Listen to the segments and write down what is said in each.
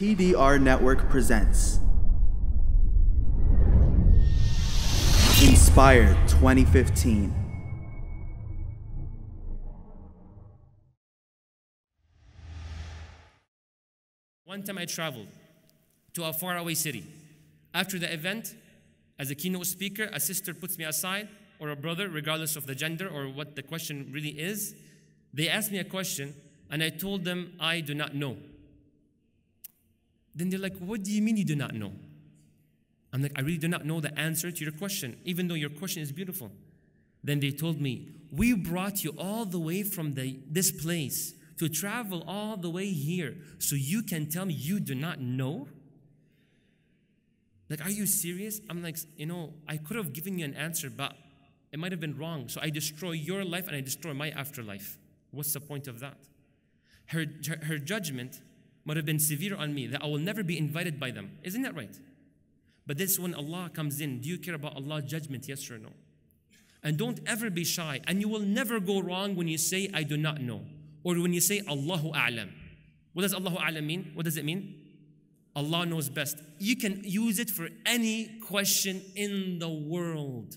TDR Network presents Inspire 2015. One time I traveled to a faraway city. After the event, as a keynote speaker, a sister puts me aside, or a brother, regardless of the gender or what the question really is. They asked me a question, and I told them I do not know. Then they're like, What do you mean you do not know? I'm like, I really do not know the answer to your question, even though your question is beautiful. Then they told me, We brought you all the way from the, this place to travel all the way here so you can tell me you do not know? Like, are you serious? I'm like, You know, I could have given you an answer, but it might have been wrong. So I destroy your life and I destroy my afterlife. What's the point of that? Her, her judgment might have been severe on me, that I will never be invited by them. Isn't that right? But this when Allah comes in, do you care about Allah's judgment, yes or no? And don't ever be shy. And you will never go wrong when you say, I do not know. Or when you say, Allahu A'lam. What does Allahu A'lam mean? What does it mean? Allah knows best. You can use it for any question in the world.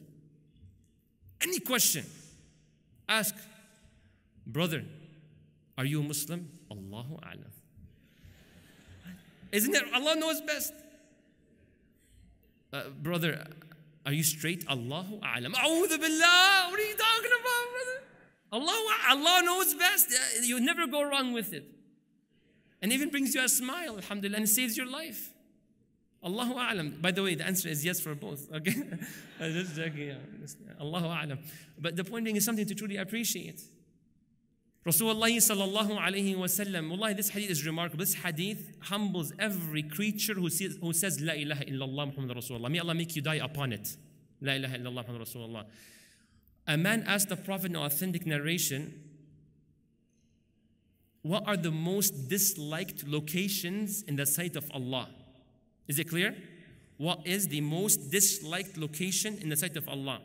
Any question. Ask, brother, are you a Muslim? Allahu A'lam. Isn't it? Allah knows best. Uh, brother, are you straight? Allahu A'lam. A'udhu Billah. What are you talking about, brother? Allah, Allah knows best. Uh, you never go wrong with it. And even brings you a smile, alhamdulillah, and saves your life. Allahu A'lam. By the way, the answer is yes for both. Okay? Just joking. Allahu A'lam. But the point being is something to truly appreciate. Rasulullah sallallahu alayhi Wallahi, this hadith is remarkable. This hadith humbles every creature who says, who says La ilaha illallah Muhammad Rasulullah. May Allah make you die upon it. La ilaha illallah Muhammad Rasulullah. A man asked the Prophet in authentic narration, What are the most disliked locations in the sight of Allah? Is it clear? What is the most disliked location in the sight of Allah?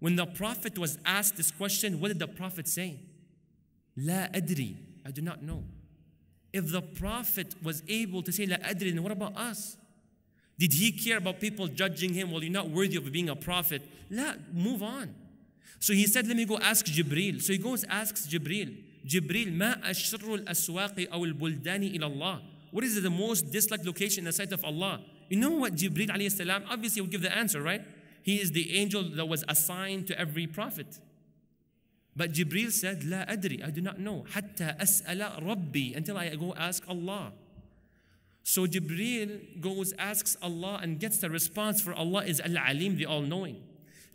When the Prophet was asked this question, what did the Prophet say? I do not know. If the Prophet was able to say La adri, then what about us? Did he care about people judging him? Well, you're not worthy of being a prophet. La, move on. So he said, let me go ask Jibril. So he goes, asks Jibril. Jibril, ma ashrul aswaqi aw al-buldani ila Allah. What is the most disliked location in the sight of Allah? You know what Jibril alayhi salam, obviously he would give the answer, right? He is the angel that was assigned to every prophet. But Jibril said, La adri, I do not know, hatta as'ala Rabbi, until I go ask Allah. So Jibril goes, asks Allah, and gets the response for Allah is Al Alim, the All Knowing.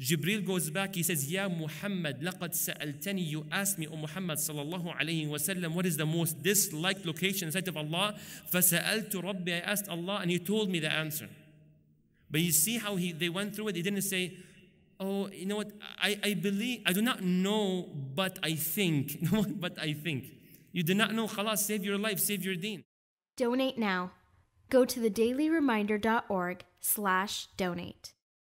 Jibril goes back, he says, Ya Muhammad, laqad sa'altani, you asked me, O Muhammad sallallahu alayhi wa sallam, what is the most disliked location in sight of Allah? Fasa'altu Rabbi, I asked Allah, and he told me the answer. But you see how he, they went through it, he didn't say, oh, you know what, I, I believe, I do not know, but I think. but I think. You do not know, khalas, save your life, save your deen. Donate now. Go to thedailyreminder.org slash donate.